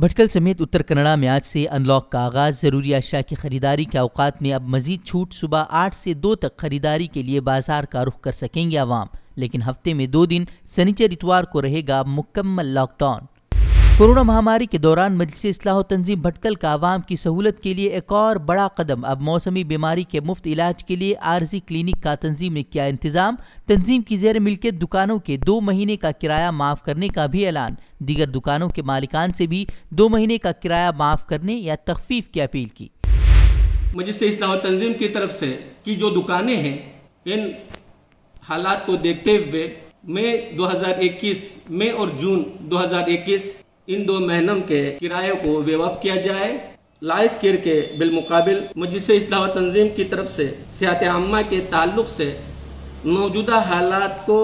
भटकल समेत उत्तर कन्नड़ा में आज से अनलॉक का आगाज जरूरी अशिया की खरीदारी के अवकात में अब मजीद छूट सुबह आठ से दो तक खरीदारी के लिए बाजार का रुख कर सकेंगे आवाम लेकिन हफ्ते में दो दिन सनीचर इतवार को रहेगा मुकम्मल लॉकडाउन कोरोना महामारी के दौरान मजलिस इसलाह तंजीम भटकल का आवाम की सहूलत के लिए एक और बड़ा कदम अब मौसमी बीमारी के मुफ्त इलाज के लिए आर्जी क्लिनिक का तंजीम ने किया इंतजाम तंजीम की जेर मिलकर दुकानों के दो महीने का किराया माफ़ करने का भी ऐलान दीगर दुकानों के मालिकान से भी दो महीने का किराया माफ़ करने या तखफीफ की अपील की मजलिस इसलाह तंजीम की तरफ से की जो दुकानें हैं इन हालात को देखते हुए मई 2021 मई और जून 2021 इन दो महीनों के किराए को वेवाफ किया जाए लाइफ केयर के बिलमुकाबिल मजलिस इस्लावा तंजीम की तरफ से सियात आमा के ताल्लुक से मौजूदा हालात को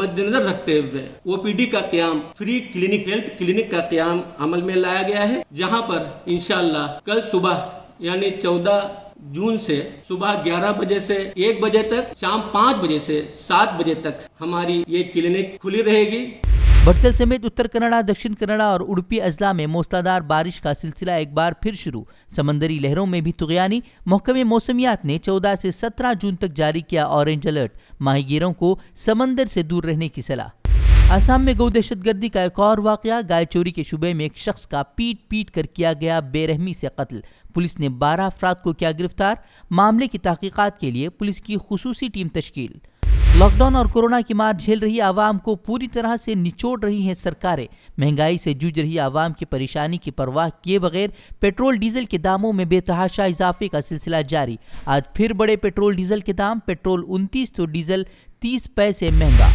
मद्देनजर रखते हुए ओ पी डी का क्याम फ्री क्लिनिक हेल्थ क्लिनिक का क्याम अमल में लाया गया है जहाँ पर इनशाला कल सुबह यानी चौदह जून से सुबह ग्यारह बजे से एक बजे तक शाम पाँच बजे से सात बजे तक हमारी ये क्लिनिक खुली रहेगी भटकल समेत उत्तर कन्नड़ा दक्षिण कन्नड़ा और उड़पी अजला में मौसलाधार बारिश का सिलसिला एक बार फिर शुरू समंदरी लहरों में भी तुगयानी महकमे मौसमियात ने 14 से 17 जून तक जारी किया ऑरेंज अलर्ट माहिगीरों को समंदर से दूर रहने की सलाह असम में गौ दहशतगर्दी का एक और वाकया गाय चोरी के शुबे में एक शख्स का पीट पीट कर किया गया बेरहमी से कत्ल पुलिस ने बारह अफराद को किया गिरफ्तार मामले की तहकीकत के लिए पुलिस की खसूसी टीम तश्कील लॉकडाउन और कोरोना की मार झेल रही आवाम को पूरी तरह से निचोड़ रही हैं सरकारें महंगाई से जूझ रही आवाम की परेशानी की परवाह किए बगैर पेट्रोल डीजल के दामों में बेतहाशा इजाफे का सिलसिला जारी आज फिर बड़े पेट्रोल डीजल के दाम पेट्रोल उनतीस तो डीजल तीस पैसे महंगा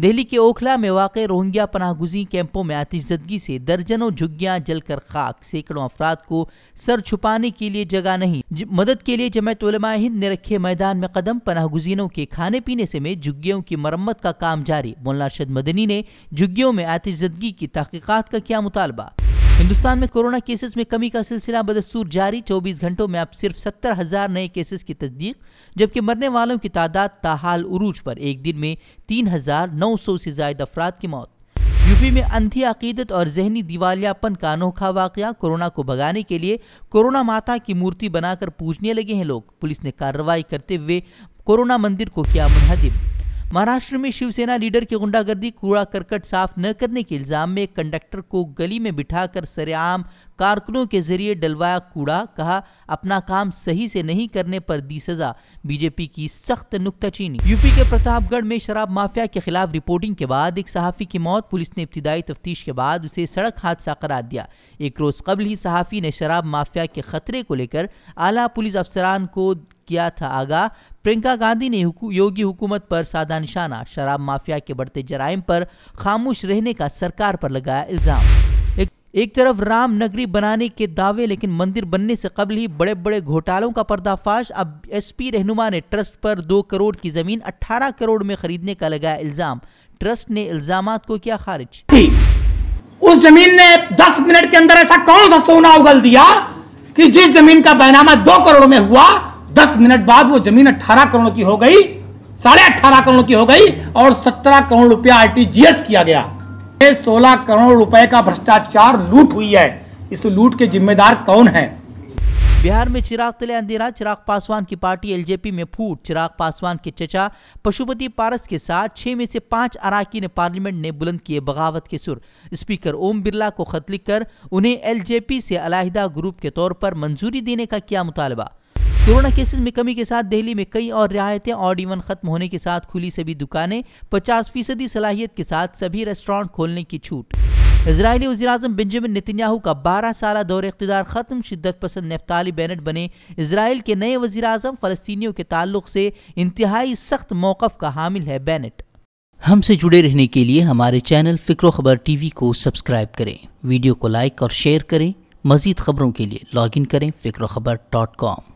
दिल्ली के ओखला में वाक़ रोहिंग्या गुजी कैंपों में आतिशदगी से दर्जनों झुग्गियां जलकर खाक सैकड़ों अफराद को सर छुपाने के लिए जगह नहीं मदद के लिए जमैत हिंद ने रखे मैदान में कदम पनाहगुजीनों के खाने पीने समेत झुग्गियों की मरम्मत का काम जारी मौलाना मदनी ने झुग्गियों में आतिशदगी की तहकीकत का किया मुतालबा हिंदुस्तान में कोरोना केसेस में कमी का सिलसिला बदस्तूर जारी 24 घंटों में अब सिर्फ सत्तर हजार नए केसेस की तस्दीक जबकि मरने वालों की तादाद ताहाल उरूज पर एक दिन में तीन हजार नौ सौ से जायद अफराद की मौत यूपी में अंधी अकीदत और जहनी दिवालियापन का अनोखा वाक़ कोरोना को भगाने के लिए कोरोना माता की मूर्ति बनाकर पूजने लगे हैं लोग पुलिस ने कार्रवाई करते हुए कोरोना मंदिर को किया मुनहदिम महाराष्ट्र में शिवसेना लीडर की गुंडागर्दी कूड़ा करकट साफ न करने के इल्जाम में कंडक्टर को गली में बिठाकर सरेआम कारकुनों के जरिए डलवाया कूड़ा कहा अपना काम सही से नहीं करने पर दी सजा बीजेपी की सख्त नुकताचीनी यूपी के प्रतापगढ़ में शराब माफिया के खिलाफ रिपोर्टिंग के बाद एक सहाफी की मौत पुलिस ने इब्तदाई तफ्तीश के बाद उसे सड़क हादसा करार दिया एक रोज कबल ही सहाफी ने शराब माफिया के खतरे को लेकर आला पुलिस अफसरान को किया था आगा प्रियंका गांधी ने हुकु, योगी हुकूमत पर साधा निशाना शराब माफिया के बढ़ते जराइम पर खामोश रहने का सरकार पर लगाया इल्जाम एक तरफ राम नगरी बनाने के दावे लेकिन मंदिर बनने से कबल ही बड़े बड़े घोटालों का पर्दाफाश अब एसपी रहनुमा ने ट्रस्ट पर दो करोड़ की जमीन अठारह करोड़ में खरीदने का लगाया इल्जाम ट्रस्ट ने इल्जाम को किया खारिज उस जमीन ने दस मिनट के अंदर ऐसा कौन सा सोना उगल दिया कि जिस जमीन का बैनामा दो करोड़ में हुआ दस मिनट बाद वो जमीन अट्ठारह करोड़ की हो गई साढ़े अट्ठारह करोड़ की हो गई और सत्रह करोड़ रुपया आरटीजीएस किया गया सोलह करोड़ रुपए का भ्रष्टाचार लूट हुई है इस लूट के जिम्मेदार कौन है बिहार में चिराग तले अंधेरा चिराग पासवान की पार्टी एलजेपी में फूट चिराग पासवान के चचा पशुपति पारस के साथ छह में से पांच अराकी ने पार्लियामेंट ने बुलंद किए बगावत के सुर स्पीकर ओम बिरला को खत लिखकर उन्हें एलजेपी से अलाहिदा ग्रुप के तौर पर मंजूरी देने का किया मुतालबा कोरोना केसेस में कमी के साथ दिल्ली में कई और रियायतें और इवन खत्म होने के साथ खुली सभी दुकानें पचास फीसदी सलाहियत के साथ सभी रेस्टोरेंट खोलने की छूट इसराइली वजी अजम बेंजामिन नितिनयाहू का बारह साल दौर इकतदार ख़त्म शिदत पसंद नफ्ताली बैनट बने इसराइल के नए वजी अजम फ़लस्तियों के ताल्लुक से इंतहाई सख्त मौक़ का हामिल है बैनट हमसे जुड़े रहने के लिए हमारे channel Fikro Khabar T V को सब्सक्राइब करें वीडियो को लाइक और शेयर करें मज़ीद खबरों के लिए लॉग इन करें फ़िक्रो खबर डॉट कॉम